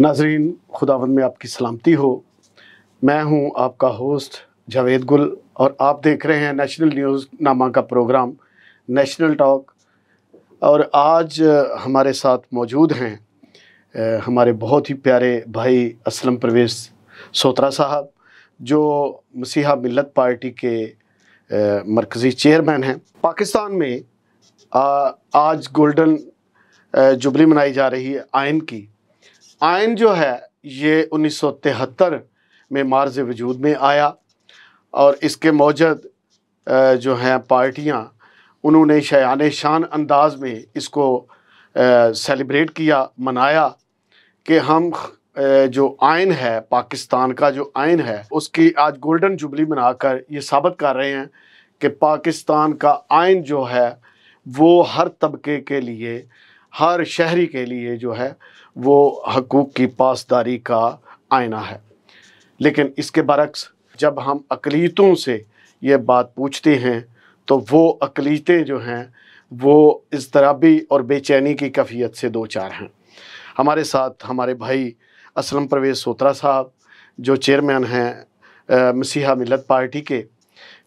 नाजरीन खुदावंद में आपकी सलामती हो मैं हूं आपका होस्ट जावेद गुल और आप देख रहे हैं नेशनल न्यूज़ नामा का प्रोग्राम नेशनल टॉक और आज हमारे साथ मौजूद हैं हमारे बहुत ही प्यारे भाई असलम परवेज सोत्रा साहब जो मसीहा मिलत पार्टी के मरकज़ी चेयरमैन हैं पाकिस्तान में आ, आज गोल्डन जुबली मनाई जा रही है आयन की आयन जो है ये उन्नीस में मार्ज वजूद में आया और इसके मौजद जो हैं पार्टियाँ उन्होंने शयान शान अंदाज में इसको सेलिब्रेट किया मनाया कि हम जो आयन है पाकिस्तान का जो आयन है उसकी आज गोल्डन जुबली मनाकर ये साबित कर रहे हैं कि पाकिस्तान का आयन जो है वो हर तबके के लिए हर शहरी के लिए जो है वो हकूक़ की पासदारी का आयना है लेकिन इसके बरक्स जब हम अकलीतों से ये बात पूछते हैं तो वो अकलीतें जो हैं वो इस और बेचैनी की कफ़ीत से दो चार हैं हमारे साथ हमारे भाई असलम परवेज़ सोत्रा साहब जो चेयरमैन हैं मसीहा मिलत पार्टी के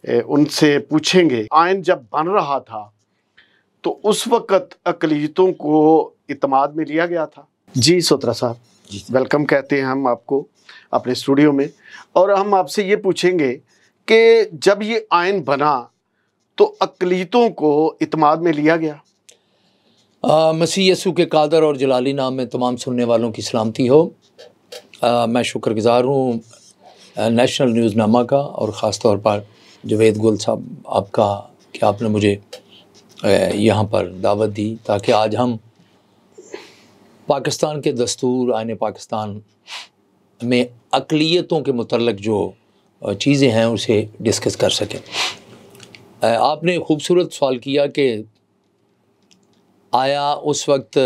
ए, उनसे पूछेंगे आयन जब बन रहा था तो उस वक़्त अकलीतों को इतमाद में लिया गया था जी सोत्रा साहब वेलकम कहते हैं हम आपको अपने स्टूडियो में और हम आपसे ये पूछेंगे कि जब ये आयन बना तो अकलीतों को इतमाद में लिया गया मसीह यसु के कादर और जलाली नाम में तमाम सुनने वालों की सलामती हो आ, मैं शुक्रगुजार हूँ नेशनल न्यूज़नामा का और ख़ास तौर पर जवेद गुल साहब आपका कि आपने मुझे यहाँ पर दावत दी ताकि आज हम पाकिस्तान के दस्तूर आयन पाकिस्तान में अकलीतों के मतलब जो चीज़ें हैं उसे डिस्कस कर सकें आपने खूबसूरत सवाल किया कि आया उस वक्त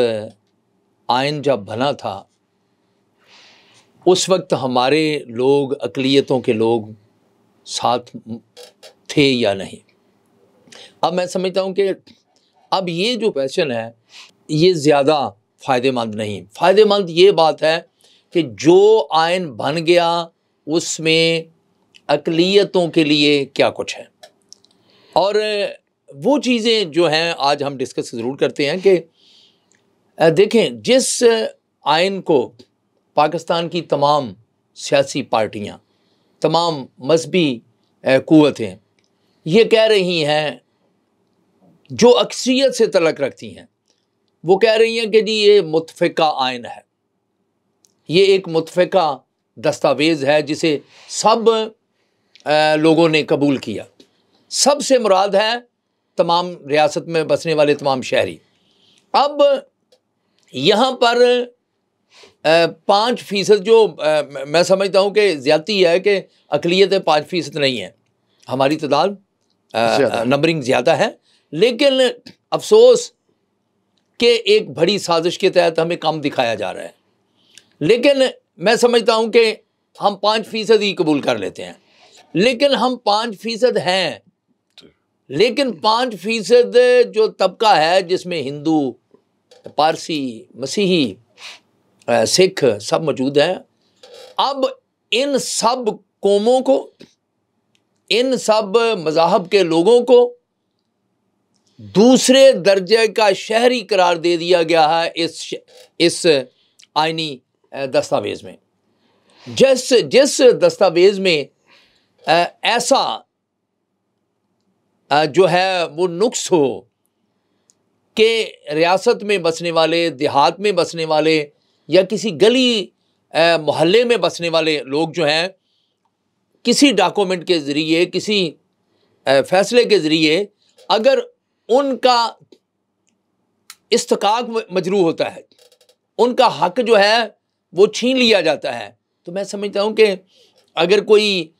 आयन जब बना था उस वक्त हमारे लोग अकलीतों के लोग साथ थे या नहीं अब मैं समझता हूँ कि अब ये जो क्वेश्चन है ये ज़्यादा फ़ायदेमंद नहीं फ़ायदेमंद ये बात है कि जो आयन बन गया उसमें अकलीतों के लिए क्या कुछ है और वो चीज़ें जो हैं आज हम डिस्कस ज़रूर करते हैं कि देखें जिस आयन को पाकिस्तान की तमाम सियासी पार्टियाँ तमाम मजहबी क़वतें ये कह रही हैं जो अक्सरीत से तलक रखती हैं वो कह रही हैं कि जी ये मुतफ़ा आयन है ये एक मुतफ़ा दस्तावेज़ है जिसे सब लोगों ने कबूल किया सब से मुराद है तमाम रियासत में बसने वाले तमाम शहरी अब यहाँ पर पाँच फ़ीसद जो मैं समझता हूँ कि ज़्यादती है कि अकलीत पाँच फ़ीसद नहीं है हमारी तादाद नंबरिंग ज़्यादा है लेकिन अफसोस के एक बड़ी साजिश के तहत हमें काम दिखाया जा रहा है लेकिन मैं समझता हूँ कि हम पाँच फीसद ही कबूल कर लेते हैं लेकिन हम पाँच फीसद हैं लेकिन पाँच फीसद जो तबका है जिसमें हिंदू पारसी मसीही सिख सब मौजूद हैं अब इन सब कौमों को इन सब मज़ाहब के लोगों को दूसरे दर्जे का शहरी करार दे दिया गया है इस इस आइनी दस्तावेज़ में जिस जिस दस्तावेज़ में ऐसा जो है वो नुक्स हो कि रियासत में बसने वाले देहात में बसने वाले या किसी गली मोहल्ले में बसने वाले लोग जो हैं किसी डॉक्यूमेंट के ज़रिए किसी फैसले के ज़रिए अगर उनका इस्तकाक मजरू होता है उनका हक जो है वो छीन लिया जाता है तो मैं समझता हूँ कि अगर कोई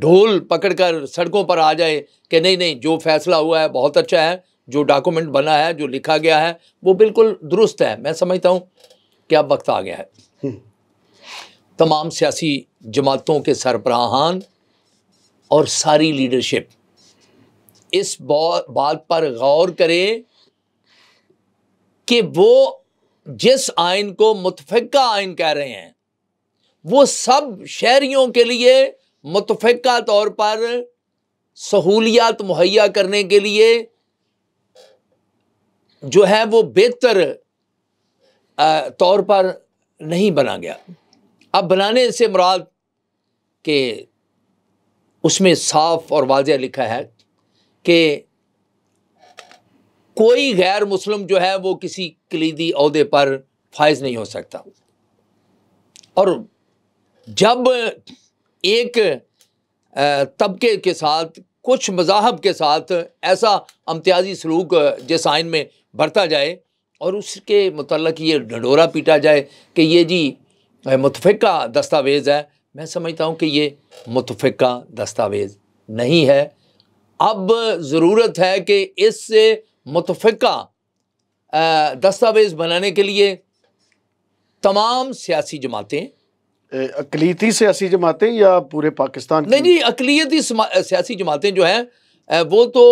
ढोल पकड़कर सड़कों पर आ जाए कि नहीं नहीं जो फैसला हुआ है बहुत अच्छा है जो डॉक्यूमेंट बना है जो लिखा गया है वो बिल्कुल दुरुस्त है मैं समझता हूँ कि अब वक्त आ गया है हम्म। तमाम सियासी जमातों के सरबराहान और सारी लीडरशिप इस बात पर गौर करें कि वो जिस आयन को मुतफ़ा आयन कह रहे हैं वो सब शहरीों के लिए मुतफ़ा तौर पर सहूलियात मुहैया करने के लिए जो है वो बेहतर तौर पर नहीं बना गया अब बनाने से मुराद के उसमें साफ और वाजह लिखा है कि कोई गैर मुस्लिम जो है वो किसी कलीदी अहदे पर फायज नहीं हो सकता और जब एक तबके के साथ कुछ मजाहब के साथ ऐसा अम्तियाजी सलूक जिस आइन में बरता जाए और उसके मतलब ये ढंडोरा पीटा जाए कि ये जी मुतफ़ा दस्तावेज़ है मैं समझता हूँ कि ये मुतफ़ा दस्तावेज़ नहीं है अब ज़रूरत है कि इससे मुतफ़ा दस्तावेज़ बनाने के लिए तमाम सियासी जमातें अकलीती सियासी जमातें या पूरे पाकिस्तान नहीं नहीं अकलीती सियासी जमातें जो हैं वो तो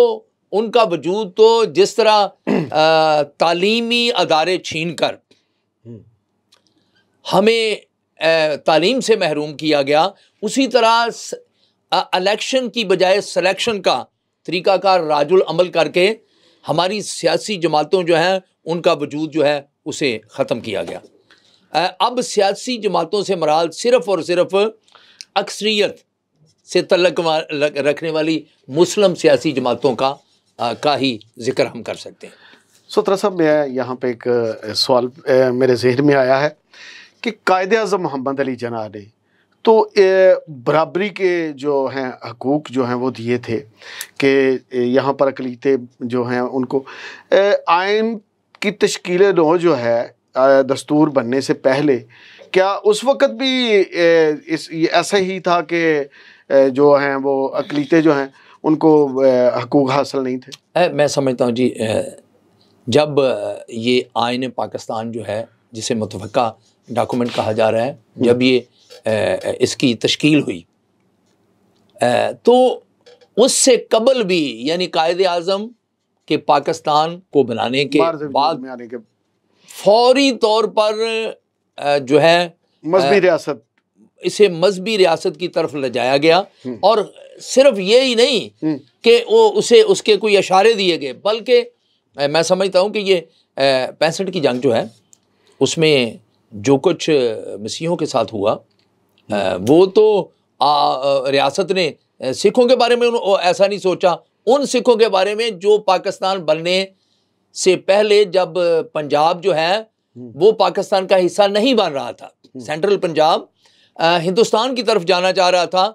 उनका वजूद तो जिस तरह तालीमी अदारे छीन कर हम्म। हमें तालीम से महरूम किया गया उसी तरह इलेक्शन की बजाय सिलेक्शन का तरीक़ाकार राजुल अमल करके हमारी सियासी जमातों जो हैं उनका वजूद जो है उसे ख़त्म किया गया अब सियासी जमातों से मराल सिर्फ़ और सिर्फ अक्सरियत से तलक रखने वाली मुस्लिम सियासी जमातों का आ, का ही जिक्र हम कर सकते हैं सोत्रा साहब मैं यहाँ पे एक सवाल मेरे जहन में आया है कि कायद अजम मोहम्मद अली जना ने तो बराबरी के जो हैं हकूक़ जो हैं वो दिए थे कि यहाँ पर अकलीते जो हैं उनको आयन की तश्कील नो जो है दस्तूर बनने से पहले क्या उस वक़्त भी इस ऐसा ही था कि जो हैं वो अकलीते जो हैं उनको हकूक़ हासिल नहीं थे ए, मैं समझता हूँ जी जब ये आयन पाकिस्तान जो है जिसे मुतवक़ा डॉक्यूमेंट कहा जा रहा है जब ये इसकी तश्कील हुई तो उससे कबल भी यानी कायद अजम के पाकिस्तान को बनाने के बाद फौरी तौर पर जो है मजहबी रियासत इसे मजहबी रियासत की तरफ ले जाया गया हम्म। और सिर्फ ये ही नहीं हम्म। कि वो उसे उसके कोई इशारे दिए गए बल्कि मैं समझता हूँ कि ये पैंसठ की जंग जो है उसमें जो कुछ मसीहों के साथ हुआ वो तो रियासत ने सिखों के बारे में ऐसा नहीं सोचा उन सिखों के बारे में जो पाकिस्तान बनने से पहले जब पंजाब जो है हम्म। वो पाकिस्तान का हिस्सा नहीं बन रहा था हम्म। सेंट्रल पंजाब हिंदुस्तान की तरफ जाना चाह रहा था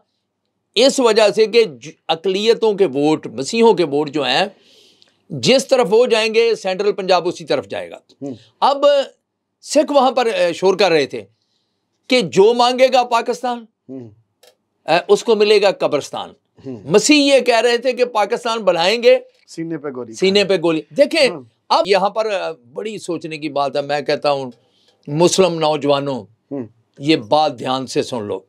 इस वजह से कि अकलीतों के वोट मसीहों के वोट जो हैं जिस तरफ वो जाएंगे सेंट्रल पंजाब उसी तरफ जाएगा हम्म। अब सिख वहाँ पर शोर कर रहे थे कि जो मांगेगा पाकिस्तान हम्म। उसको मिलेगा कब्रस्तान हम्म। मसीह ये कह रहे थे कि पाकिस्तान बनाएंगे सीने पे गोली सीने पे गोली देखें हाँ। अब यहां पर बड़ी सोचने की बात है मैं कहता हूं मुस्लिम नौजवानों हम्म। ये बात ध्यान से सुन लो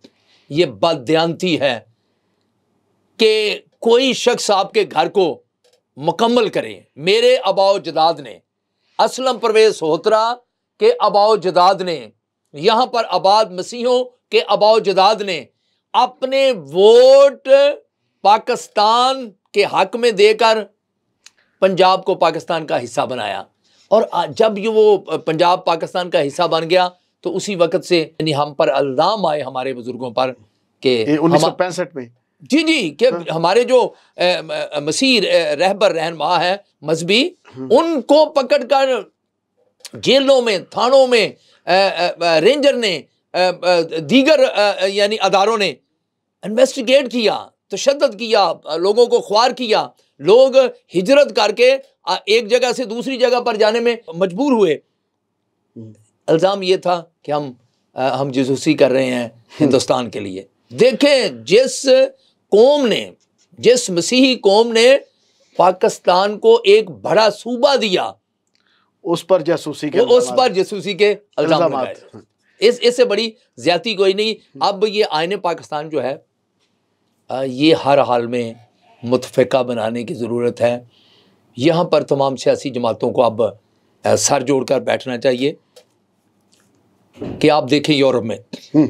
ये बात ध्यानती है कि कोई शख्स आपके घर को मुकम्मल करे मेरे अबाव जदाद ने असलम प्रवेश होत्रा के अबाव जदाद ने यहां पर आबाद मसीहों के अबाव जदाद ने अपने वोट पाकिस्तान के हक में देकर पंजाब को पाकिस्तान का हिस्सा बनाया और जब ये वो पंजाब पाकिस्तान का हिस्सा बन गया तो उसी वक्त से हम पर अल्जाम आए हमारे बुजुर्गों पर के उन्नीस सौ पैंसठ में जी जी कि हाँ। हमारे जो मसीर रहबर रहनमा है मजहबी हम्म। उनको पकड़कर जेलों में थानों में रेंजर ने दीगर यानी अदारों ने इन्वेस्टिगेट किया तशद किया लोगों को ख्वार किया लोग हिजरत करके एक जगह से दूसरी जगह पर जाने में मजबूर हुए अल्जाम ये था कि हम हम जसूसी कर रहे हैं हिंदुस्तान के लिए देखें जिस कौम ने जिस मसीही कौम ने पाकिस्तान को एक बड़ा सूबा दिया उस पर जासूसी के उस पर जासूसी के इस इससे बड़ी ज्यादा कोई नहीं हम्म। अब ये आयने पाकिस्तान जो है ये हर हाल में मुतफ़ा बनाने की ज़रूरत है यहाँ पर तमाम सियासी जमातों को अब सर जोड़ कर बैठना चाहिए कि आप देखें यूरोप में हम्म।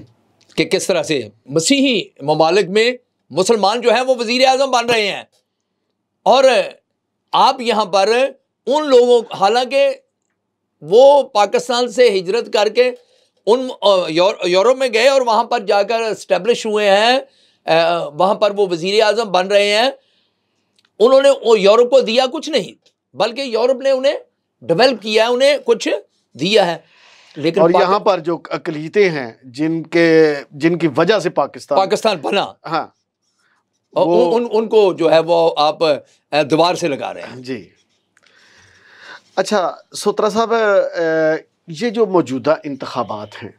कि किस तरह से मसीही ममालिक में मुसलमान जो है वो वजीर अजम बन रहे हैं और आप यहाँ पर उन लोगों हालांकि वो पाकिस्तान से हिजरत करके उन यूरोप में गए और वहाँ पर जाकर इस्टेब्लिश हुए हैं वहाँ पर वो वज़ी अजम बन रहे हैं उन्होंने यूरोप को दिया कुछ नहीं बल्कि यूरोप ने उन्हें डेवलप किया है उन्हें कुछ दिया है लेकिन और यहाँ पर जो अकलीतें हैं जिनके जिनकी वजह से पाकिस्तान पाकिस्तान बना हाँ उन, उनको जो है वो आप दीवार से लगा रहे हैं जी अच्छा सोत्रा साहब ये जो मौजूदा इंतबात हैं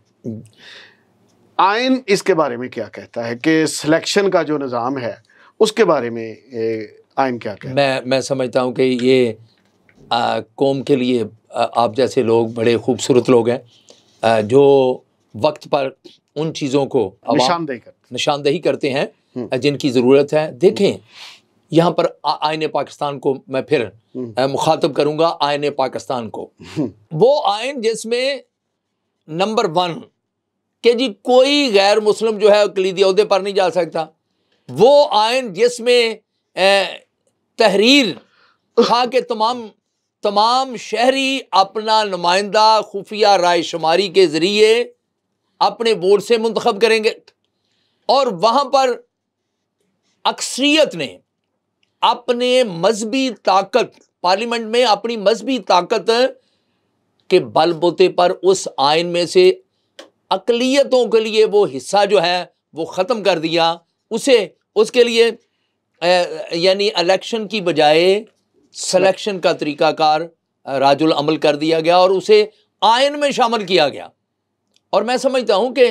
आयन इसके बारे में क्या कहता है कि सिलेक्शन का जो निज़ाम है उसके बारे में आयन क्या कहता है मैं मैं समझता हूँ कि ये आ, कौम के लिए आ, आप जैसे लोग बड़े खूबसूरत लोग हैं आ, जो वक्त पर उन चीज़ों को निशानदेही करते निशानदेही करते हैं हम्म। जिनकी ज़रूरत है देखें यहाँ पर आयन पाकिस्तान को मैं फिर हम्म। मुखातब करूंगा आयन पाकिस्तान को हम्म। वो आयन जिसमें नंबर वन के जी कोई गैर मुस्लिम जो है कलीदी अहदे पर नहीं जा सकता वो आयन जिसमें तहरीर खा के तमाम तमाम शहरी अपना नुमाइंदा खुफिया राय शुमारी के ज़रिए अपने वोट से मंतखब करेंगे और वहाँ पर अक्सरियत ने अपने मजहबी ताकत पार्लियामेंट में अपनी मजहबी ताकत के बलबूते पर उस आयन में से अकलीतों के लिए वो हिस्सा जो है वो ख़त्म कर दिया उसे उसके लिए यानी इलेक्शन की बजाय सिलेक्शन का तरीकाकार राजुल अमल कर दिया गया और उसे आयन में शामिल किया गया और मैं समझता हूं कि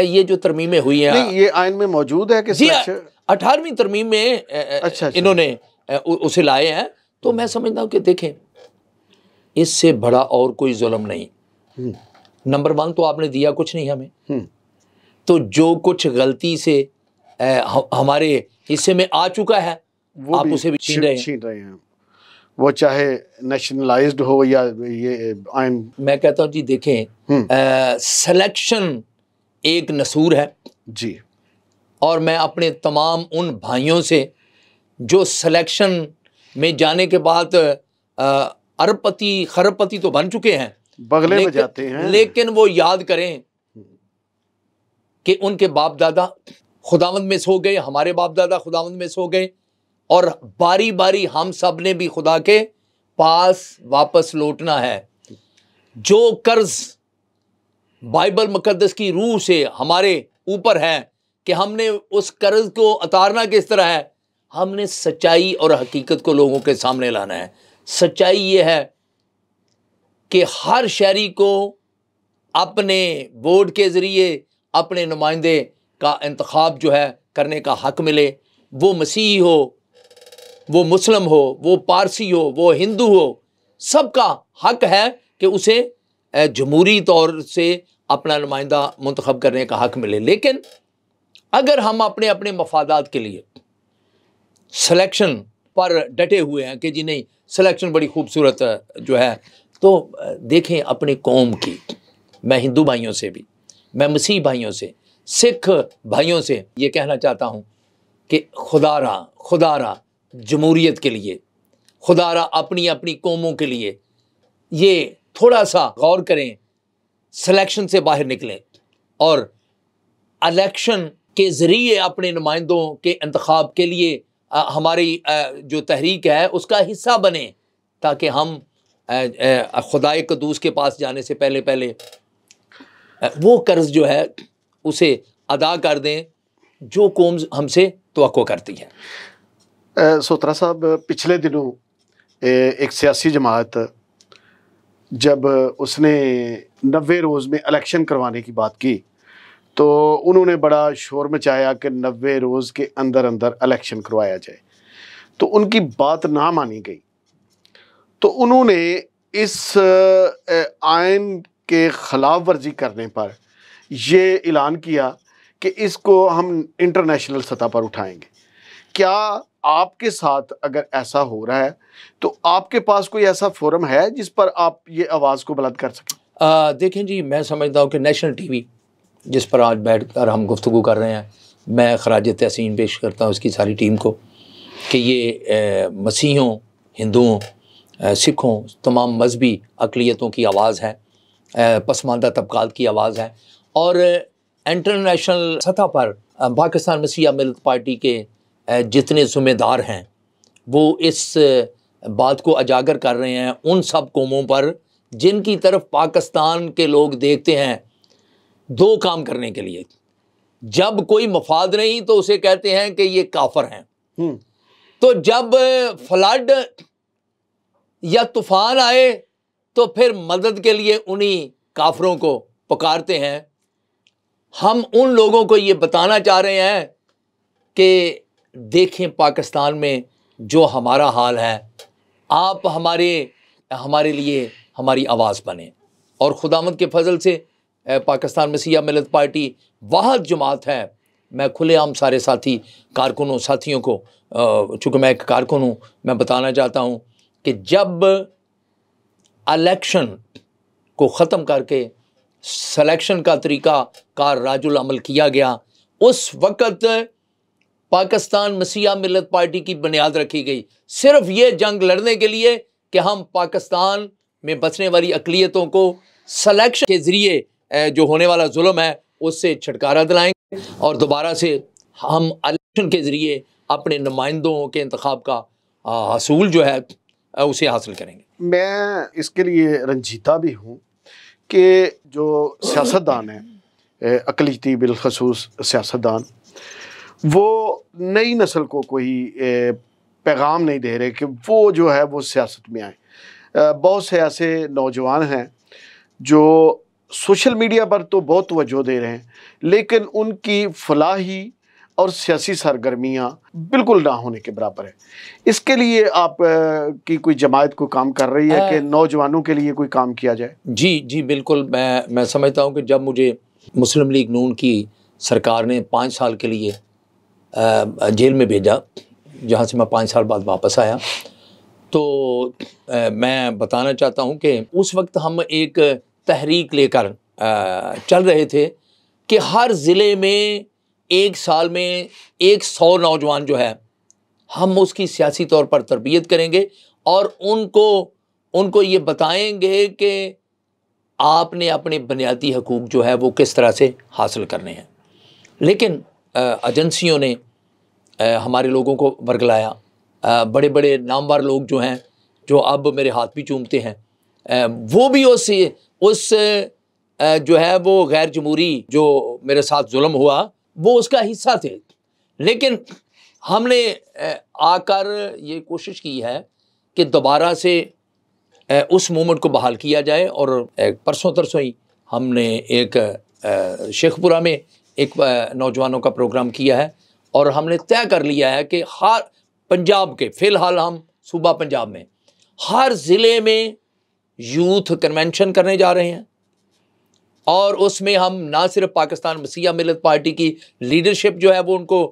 ये जो तरमीमें हुई हैं ये आयन में मौजूद है कि अठारहवीं तरमीम में अच्छा, अच्छा, इन्होंने उसे लाए हैं तो मैं समझता हूँ कि देखें इससे बड़ा और कोई जुल्म नहीं नंबर हम्म। वन तो आपने दिया कुछ नहीं हमें हम्म। तो जो कुछ गलती से हमारे हिस्से में आ चुका है वो आप उसे भी छीन रहे, रहे हैं वो चाहे नेशनलाइज्ड हो या ये आएं... मैं कहता हूँ जी देखें सिलेक्शन हम्म। एक नसूर है जी और मैं अपने तमाम उन भाइयों से जो सिलेक्शन में जाने के बाद अरबपति खरबपति तो बन चुके हैं बगले में जाते हैं लेकिन वो याद करें कि उनके बाप दादा खुदावंद में सो गए हमारे बाप दादा खुदावंद में सो गए और बारी बारी हम सब ने भी खुदा के पास वापस लौटना है जो कर्ज बाइबल मुकदस की रूह से हमारे ऊपर है कि हमने उस कर्ज को उतारना किस तरह है हमने सच्चाई और हकीकत को लोगों के सामने लाना है सच्चाई ये है कि हर शहरी को अपने वोट के ज़रिए अपने नुमाइंदे का इंतखब जो है करने का हक मिले वो मसीही हो वो मुस्लिम हो वो पारसी हो वो हिंदू हो सबका हक है कि उसे जमहूरी तौर से अपना नुमाइंदा मंतखब करने का हक मिले लेकिन अगर हम अपने अपने मफादात के लिए सिलेक्शन पर डटे हुए हैं कि जी नहीं सिलेक्शन बड़ी खूबसूरत जो है तो देखें अपनी कौम की मैं हिंदू भाइयों से भी मैं मसीह भाइयों से सिख भाइयों से ये कहना चाहता हूँ कि खुदा रहा खुदा रहा जमहूरीत के लिए खुदा रहा अपनी अपनी कौमों के लिए ये थोड़ा सा गौर करें सिलेक्शन से बाहर निकलें और अलेक्शन के ज़रिए अपने नुमाइंदों के इंतखब के लिए आ, हमारी आ, जो तहरीक है उसका हिस्सा बने ताकि हम खुदाए कदूस के पास जाने से पहले पहले वो कर्ज़ जो है उसे अदा कर दें जो कौम हमसे तो करती है सोत्रा साहब पिछले दिनों एक सियासी जमात जब उसने नबे रोज़ में इलेक्शन करवाने की बात की तो उन्होंने बड़ा शोर मचाया कि नबे रोज़ के अंदर अंदर इलेक्शन करवाया जाए तो उनकी बात ना मानी गई तो उन्होंने इस आयन के ख़िलाफ़ वर्जी करने पर यह ऐलान किया कि इसको हम इंटरनेशनल सतह पर उठाएंगे क्या आपके साथ अगर ऐसा हो रहा है तो आपके पास कोई ऐसा फोरम है जिस पर आप ये आवाज़ को बुलंद कर सकें देखें जी मैं समझता हूँ कि नेशनल टीवी जिस पर आज बैठ कर हम गुफ्तु कर रहे हैं मैं खराज तहसीन पेश करता हूँ उसकी सारी टीम को कि ये मसीहों हिंदुओं सिखों तमाम मजहबी अकलीतों की आवाज़ है पसमानदा तबकाल की आवाज़ है और इंटरनेशनल सतह पर पाकिस्तान मसीहा मिल्क पार्टी के जितने ज़िम्मेदार हैं वो इस बात को अजागर कर रहे हैं उन सब कौमों पर जिनकी तरफ पाकिस्तान के लोग देखते हैं दो काम करने के लिए जब कोई मफाद नहीं तो उसे कहते हैं कि ये काफर हैं हम्म। तो जब फ्लड या तूफान आए तो फिर मदद के लिए उन्हीं काफरों को पुकारते हैं हम उन लोगों को ये बताना चाह रहे हैं कि देखें पाकिस्तान में जो हमारा हाल है आप हमारे हमारे लिए हमारी आवाज़ बने और खुदामद के फजल से पाकिस्तान में सिया मिलत पार्टी वाहद जमात है मैं खुलेआम सारे साथी कारकुनों साथियों को चूँकि मैं एक कारकुन हूँ मैं बताना चाहता हूँ कि जब अलेक्शन को ख़त्म करके सलेक्शन का तरीका कार राजुल अमल किया गया उस वक़्त पाकिस्तान मसीहा मिलत पार्टी की बुनियाद रखी गई सिर्फ ये जंग लड़ने के लिए कि हम पाकिस्तान में बसने वाली अकलीतों को सलेक्शन के ज़रिए जो होने वाला जुल्म है उससे छुटकारा दिलाएंगे और दोबारा से हम इलेक्शन के ज़रिए अपने नुमाइंदों के इंतखब का हसूल जो है उसे हासिल करेंगे मैं इसके लिए रंजीता भी हूँ कि जो सियासतदान हैं अकलीती बिलखसूस सियासतदान वो नई नस्ल को कोई पैगाम नहीं दे रहे कि वो जो है वो सियासत में आए बहुत से ऐसे नौजवान हैं जो सोशल मीडिया पर तो बहुत वजह दे रहे हैं लेकिन उनकी फलाही और सियासी सरगर्मियाँ बिल्कुल ना होने के बराबर है इसके लिए आप की कोई जमायत को काम कर रही है कि नौजवानों के लिए कोई काम किया जाए जी जी बिल्कुल मैं मैं समझता हूँ कि जब मुझे मुस्लिम लीग नून की सरकार ने पाँच साल के लिए जेल में भेजा जहाँ से मैं पाँच साल बाद वापस आया तो मैं बताना चाहता हूँ कि उस वक्त हम एक तहरीक लेकर चल रहे थे कि हर ज़िले में एक साल में एक सौ नौजवान जो है हम उसकी सियासी तौर पर तरबियत करेंगे और उनको उनको ये बताएंगे कि आपने अपने बुनियादी हकूक़ जो है वो किस तरह से हासिल करने हैं लेकिन एजेंसियों ने आ, हमारे लोगों को वर्गलाया बड़े बड़े नामवर लोग जो हैं जो अब मेरे हाथ भी चूमते हैं आ, वो भी उस उस जो है वो गैर जमहूरी जो मेरे साथ जुल्म हुआ वो उसका हिस्सा थे लेकिन हमने आकर ये कोशिश की है कि दोबारा से उस मोमेंट को बहाल किया जाए और परसों तरसों ही हमने एक शेखपुरा में एक नौजवानों का प्रोग्राम किया है और हमने तय कर लिया है कि हर पंजाब के फ़िलहाल हम सूबा पंजाब में हर ज़िले में यूथ कन्वेंशन करने जा रहे हैं और उसमें हम ना सिर्फ पाकिस्तान मसीहा मिलत पार्टी की लीडरशिप जो है वो उनको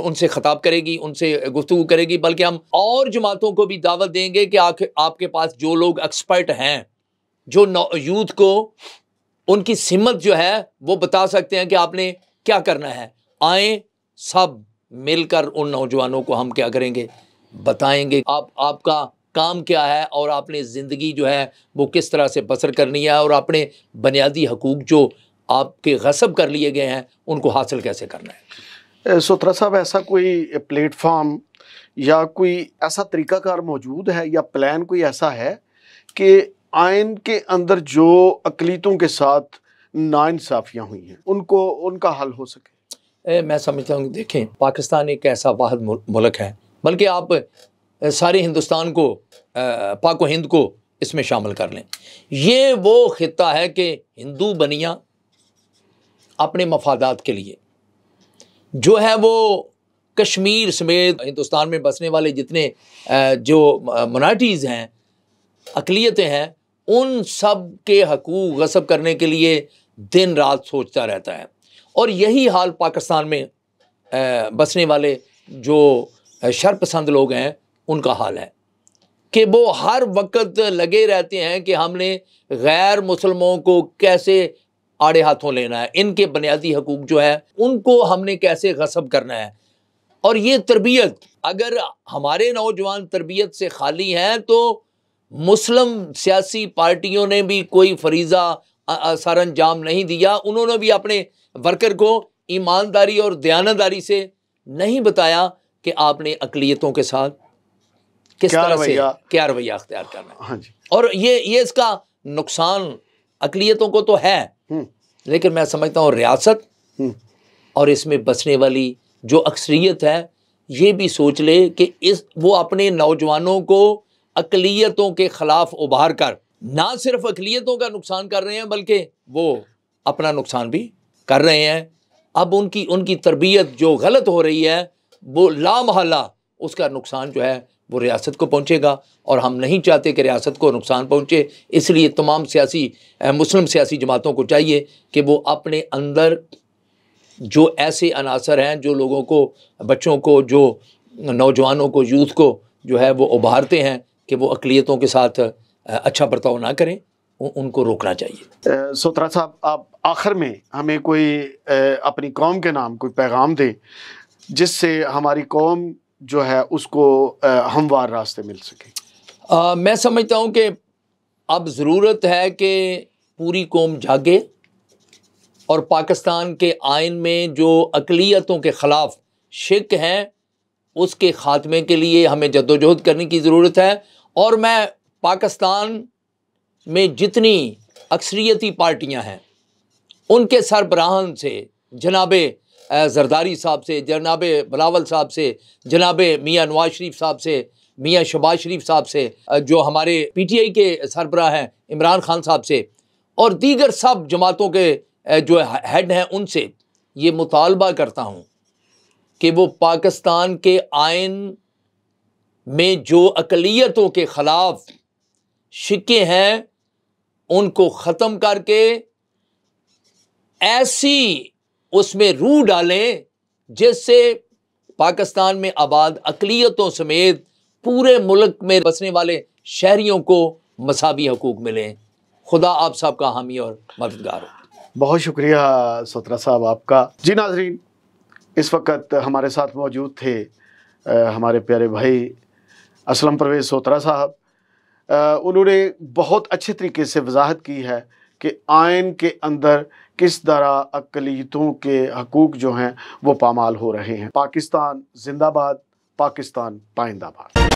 उनसे खताब करेगी उनसे गुफ्तु करेगी बल्कि हम और जमातों को भी दावत देंगे कि आ, आपके पास जो लोग एक्सपर्ट हैं जो यूथ को उनकी सिमत जो है वो बता सकते हैं कि आपने क्या करना है आए सब मिलकर उन नौजवानों को हम क्या करेंगे बताएंगे आप आपका काम क्या है और आपने ज़िंदगी जो है वो किस तरह से बसर करनी है और अपने बुनियादी हकूक़ जो आपके गसब कर लिए गए हैं उनको हासिल कैसे करना है सोत्रा साहब ऐसा कोई प्लेटफॉर्म या कोई ऐसा तरीकाकार मौजूद है या प्लान कोई ऐसा है कि आयन के अंदर जो अकलीतों के साथ नाानसाफ़ियाँ हुई हैं उनको उनका हल हो सके ए, मैं समझता हूँ देखें पाकिस्तान एक ऐसा वाहद मुल्क है बल्कि आप सारे हिंदुस्तान को पाको हिंद को इसमें शामिल कर लें ये वो ख़िता है कि हिंदू बनिया अपने मफादात के लिए जो है वो कश्मीर समेत हिंदुस्तान में बसने वाले जितने जो मनाटीज़ हैं अकलीतें हैं उन सब के हकूक़ गसब करने के लिए दिन रात सोचता रहता है और यही हाल पाकिस्तान में बसने वाले जो शरपसंद लोग हैं उनका हाल है कि वो हर वक्त लगे रहते हैं कि हमने गैर मुसलमों को कैसे आड़े हाथों लेना है इनके बुनियादी हकूक जो है उनको हमने कैसे गसब करना है और ये तरबियत अगर हमारे नौजवान तरबियत से खाली हैं तो मुस्लिम सियासी पार्टियों ने भी कोई फरीजा सर अंजाम नहीं दिया उन्होंने भी अपने वर्कर को ईमानदारी और दयानदारी से नहीं बताया कि आपने अकलीतों के साथ किस तरह से क्या रवैया अख्तियार करना है हाँ जी और ये ये इसका नुकसान अकलीतों को तो है हम्म। लेकिन मैं समझता हूँ रियासत हम्म। और इसमें बसने वाली जो अक्सरियत है ये भी सोच ले कि इस वो अपने नौजवानों को अकलीतों के ख़िलाफ़ उभार कर ना सिर्फ अकलीतों का नुकसान कर रहे हैं बल्कि वो अपना नुकसान भी कर रहे हैं अब उनकी उनकी तरबियत जो गलत हो रही है वो लामहला उसका नुकसान जो है वो रियासत को पहुँचेगा और हम नहीं चाहते कि रियासत को नुकसान पहुँचे इसलिए तमाम सियासी मुस्लिम सियासी जमातों को चाहिए कि वो अपने अंदर जो ऐसे अनासर हैं जो लोगों को बच्चों को जो नौजवानों को यूथ को जो है वो उभारते हैं कि वो अकलीतों के साथ अच्छा बर्ताव ना करें उनको रोकना चाहिए सोतरा साहब आप आखिर में हमें कोई अपनी कौम के नाम कोई पैगाम दें जिससे हमारी कौम जो है उसको हमवार रास्ते मिल सके मैं समझता हूँ कि अब ज़रूरत है कि पूरी कौम जागे और पाकिस्तान के आयन में जो अकलीतों के ख़िलाफ़ शिक हैं उसके ख़ात्मे के लिए हमें जदोजहद करने की ज़रूरत है और मैं पाकिस्तान में जितनी अक्सरियती पार्टियां हैं उनके सरबराहन से जनाब जरदारी साहब से जनाब बलावल साहब से जनाब मियाँ नवाज शरीफ साहब से मियाँ शबाज शरीफ साहब से जो हमारे पी टी आई के सरबरा हैं इमरान खान साहब से और दीगर सब जमातों के जो हेड हैं उनसे ये मुतालबा करता हूँ कि वो पाकिस्तान के आयन में जो अकलीतों के ख़िलाफ़ शिक्के हैं उनको ख़त्म करके ऐसी उसमें रूह डालें जिससे पाकिस्तान में आबाद अकलीतों समेत पूरे मुल्क में बसने वाले शहरीों को मसावी हकूक मिलें खुदा आप साहब का हामी और मददगार हो बहुत शुक्रिया सोत्रा साहब आपका जी नाजरीन इस वक्त हमारे साथ मौजूद थे आ, हमारे प्यारे भाई असलम परवेज सोतरा साहब उन्होंने बहुत अच्छे तरीके से वजाहत की है कि आयन के अंदर किस तरह अकलीतों के हकूक़ जो हैं वो पामाल हो रहे हैं पाकिस्तान जिंदाबाद पाकिस्तान पाइंदाबाद